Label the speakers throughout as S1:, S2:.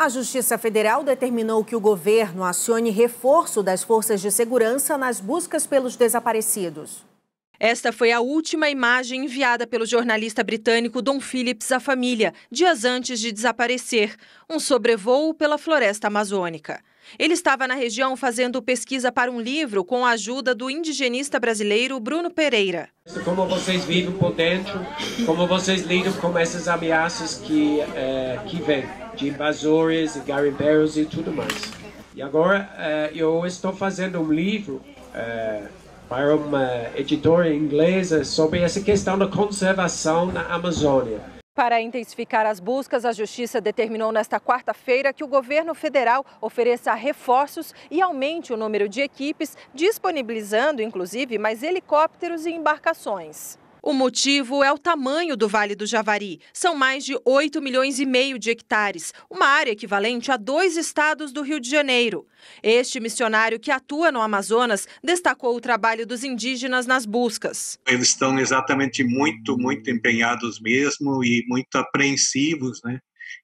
S1: A Justiça Federal determinou que o governo acione reforço das forças de segurança nas buscas pelos desaparecidos. Esta foi a última imagem enviada pelo jornalista britânico Don Phillips à família, dias antes de desaparecer, um sobrevoo pela floresta amazônica. Ele estava na região fazendo pesquisa para um livro com a ajuda do indigenista brasileiro Bruno Pereira.
S2: Como vocês vivem por dentro, como vocês lidam com essas ameaças que, é, que vêm, de invasores, garimpeiros e tudo mais. E agora é, eu estou fazendo um livro... É, para uma eh, editora inglesa eh, sobre essa questão da conservação na Amazônia.
S1: Para intensificar as buscas, a Justiça determinou nesta quarta-feira que o governo federal ofereça reforços e aumente o número de equipes, disponibilizando, inclusive, mais helicópteros e embarcações. O motivo é o tamanho do Vale do Javari. São mais de 8 milhões e meio de hectares, uma área equivalente a dois estados do Rio de Janeiro. Este missionário que atua no Amazonas destacou o trabalho dos indígenas nas buscas.
S2: Eles estão exatamente muito, muito empenhados mesmo e muito apreensivos, né?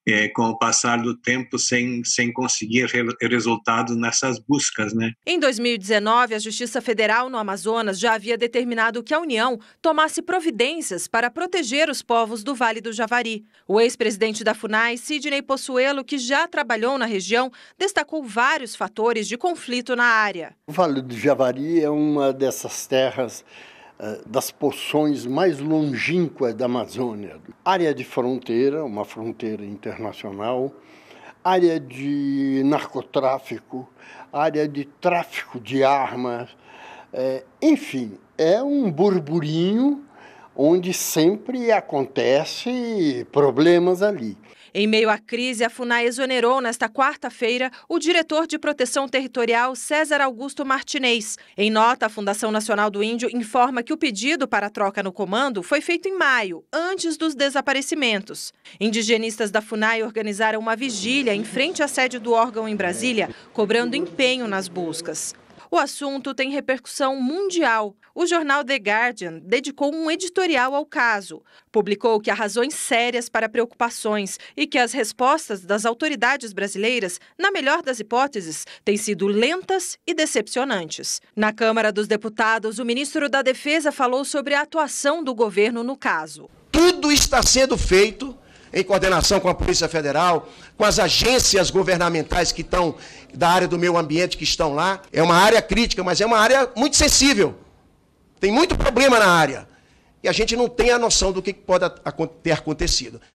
S2: é, com o passar do tempo sem, sem conseguir re resultados nessas buscas. Né?
S1: Em 2019, a Justiça Federal no Amazonas já havia determinado que a União tomasse providências para proteger os povos do Vale do Javari. O ex-presidente da FUNAI, Sidney Possuelo, que já trabalhou na região, destacou vários fatores de conflito na área.
S3: O Vale do Javari é uma dessas terras eh, das porções mais longínquas da Amazônia. Área de fronteira, uma fronteira internacional, área de narcotráfico, área de tráfico de armas, é, enfim, é um burburinho onde sempre acontece problemas ali.
S1: Em meio à crise, a FUNAI exonerou nesta quarta-feira o diretor de Proteção Territorial César Augusto Martinez. Em nota, a Fundação Nacional do Índio informa que o pedido para troca no comando foi feito em maio, antes dos desaparecimentos. Indigenistas da FUNAI organizaram uma vigília em frente à sede do órgão em Brasília, cobrando empenho nas buscas. O assunto tem repercussão mundial. O jornal The Guardian dedicou um editorial ao caso. Publicou que há razões sérias para preocupações e que as respostas das autoridades brasileiras, na melhor das hipóteses, têm sido lentas e decepcionantes. Na Câmara dos Deputados, o ministro da Defesa falou sobre a atuação do governo no caso.
S3: Tudo está sendo feito em coordenação com a Polícia Federal, com as agências governamentais que estão da área do meio ambiente que estão lá. É uma área crítica, mas é uma área muito sensível. Tem muito problema na área. E a gente não tem a noção do que pode ter acontecido.